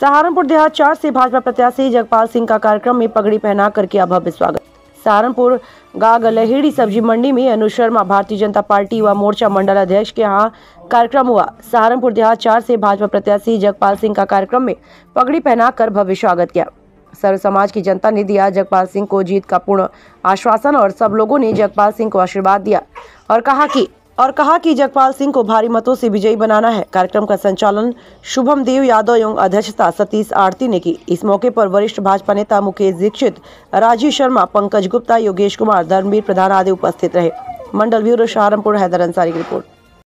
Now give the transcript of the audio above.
सहारनपुर देहात चार से भाजपा प्रत्याशी जगपाल सिंह का कार्यक्रम में पगड़ी पहना कर किया भव्य स्वागत सहारनपुर गागलहेड़ी सब्जी मंडी में अनु शर्मा भारतीय जनता पार्टी व मोर्चा मंडल अध्यक्ष के यहाँ कार्यक्रम हुआ सहारनपुर देहात चार से भाजपा प्रत्याशी जगपाल सिंह का कार्यक्रम में पगड़ी पहनाकर भव्य स्वागत किया सर्व समाज की जनता ने दिया जगपाल सिंह को जीत का पूर्ण आश्वासन और सब लोगों ने जगपाल सिंह को आशीर्वाद दिया और कहा कि और कहा कि जगपाल सिंह को भारी मतों से विजयी बनाना है कार्यक्रम का संचालन शुभम देव यादव एवं अध्यक्षता सतीश आरती ने की इस मौके पर वरिष्ठ भाजपा नेता मुकेश दीक्षित राजीव शर्मा पंकज गुप्ता योगेश कुमार धर्मवीर प्रधान आदि उपस्थित रहे मंडल ब्यूरो सहारनपुर हैदर अंसारी की रिपोर्ट